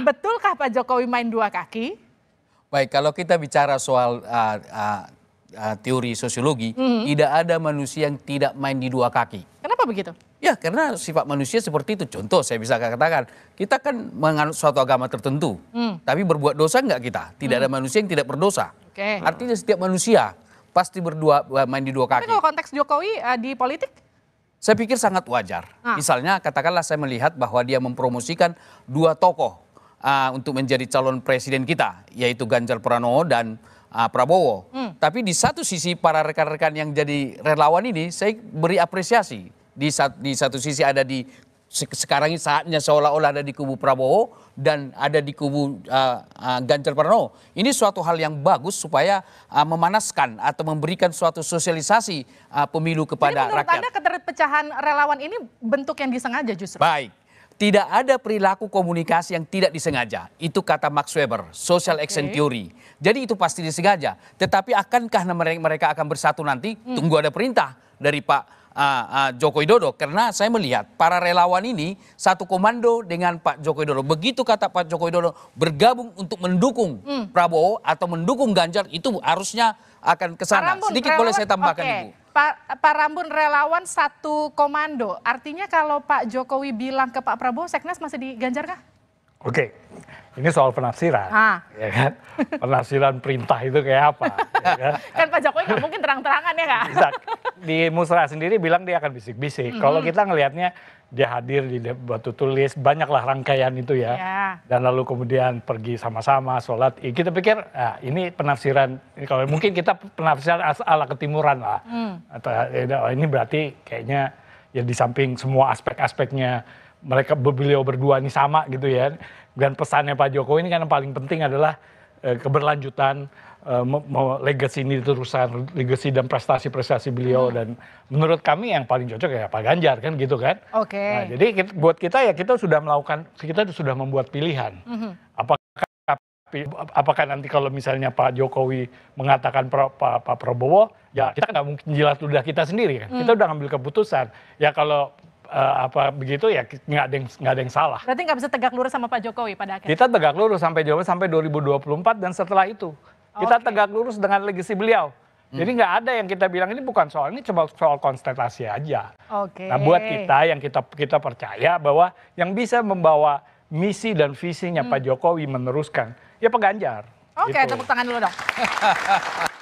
Betulkah Pak Jokowi main dua kaki? Baik, kalau kita bicara soal uh, uh, teori sosiologi, mm -hmm. tidak ada manusia yang tidak main di dua kaki. Kenapa begitu? Ya, karena sifat manusia seperti itu. Contoh, saya bisa katakan, kita kan menganut suatu agama tertentu, mm. tapi berbuat dosa enggak kita? Tidak mm. ada hmm. manusia yang tidak berdosa. Okay. Artinya setiap manusia pasti berdua eh, main di dua kaki. Tapi kalau konteks Jokowi uh, di politik? Saya pikir sangat wajar. Nah. Misalnya, katakanlah saya melihat bahwa dia mempromosikan dua tokoh uh, untuk menjadi calon presiden kita, yaitu Ganjar Pranowo dan uh, Prabowo. Hmm. Tapi di satu sisi para rekan-rekan yang jadi relawan ini, saya beri apresiasi. Di, sat, di satu sisi ada di sekarang ini saatnya seolah-olah ada di kubu Prabowo dan ada di kubu uh, uh, Ganjar Pranowo. Ini suatu hal yang bagus supaya uh, memanaskan atau memberikan suatu sosialisasi uh, pemilu kepada Jadi menurut rakyat. Anda keterpecahan relawan ini bentuk yang disengaja justru? Baik tidak ada perilaku komunikasi yang tidak disengaja. Itu kata Max Weber, social action theory. Jadi itu pasti disengaja. Tetapi akankah mereka akan bersatu nanti? Hmm. Tunggu ada perintah dari Pak uh, uh, Joko Widodo. Karena saya melihat para relawan ini satu komando dengan Pak Joko Widodo. Begitu kata Pak Joko Widodo bergabung untuk mendukung hmm. Prabowo atau mendukung Ganjar itu harusnya akan ke sana. Sedikit relawan, boleh saya tambahkan okay. Ibu. Pak, Pak Rambun relawan satu komando. Artinya kalau Pak Jokowi bilang ke Pak Prabowo, Seknas masih diganjar kah? Oke, ini soal penafsiran, ah. ya kan? Penafsiran perintah itu kayak apa? Ya kan? kan Pak Jokowi nggak mungkin terang-terangan ya kak? Bisa. Di musrah sendiri bilang dia akan bisik-bisik. Mm -hmm. Kalau kita ngelihatnya dia hadir di batu tulis, banyaklah rangkaian itu ya. Yeah. Dan lalu kemudian pergi sama-sama sholat. Ya, kita pikir ah, ini penafsiran, kalau mungkin kita penafsiran ala ketimuran lah. Mm. Atau ya, ini berarti kayaknya ya di samping semua aspek-aspeknya mereka beliau berdua ini sama gitu ya. Dan pesannya Pak Jokowi ini kan yang paling penting adalah eh, keberlanjutan eh, legacy ini terusan legacy dan prestasi-prestasi beliau hmm. dan menurut kami yang paling cocok ya Pak Ganjar kan gitu kan. Oke. Okay. Nah, jadi kita, buat kita ya kita sudah melakukan kita sudah membuat pilihan. Hmm. Apakah apakah nanti kalau misalnya Pak Jokowi mengatakan pra, Pak, Prabowo ya kita nggak mungkin jelas sudah kita sendiri kan. Hmm. Kita udah ngambil keputusan. Ya kalau uh, apa begitu ya nggak ada nggak ada yang salah. Berarti nggak bisa tegak lurus sama Pak Jokowi pada akhirnya. Kita tegak lurus sampai Jokowi sampai 2024 dan setelah itu kita tegak lurus dengan legasi beliau. Hmm. Jadi nggak ada yang kita bilang ini bukan soal ini cuma soal konstelasi aja. Oke. Okay. Nah buat kita yang kita kita percaya bahwa yang bisa membawa misi dan visinya hmm. Pak Jokowi meneruskan ya Pak Ganjar. Oke okay, gitu. tepuk tangan dulu dong.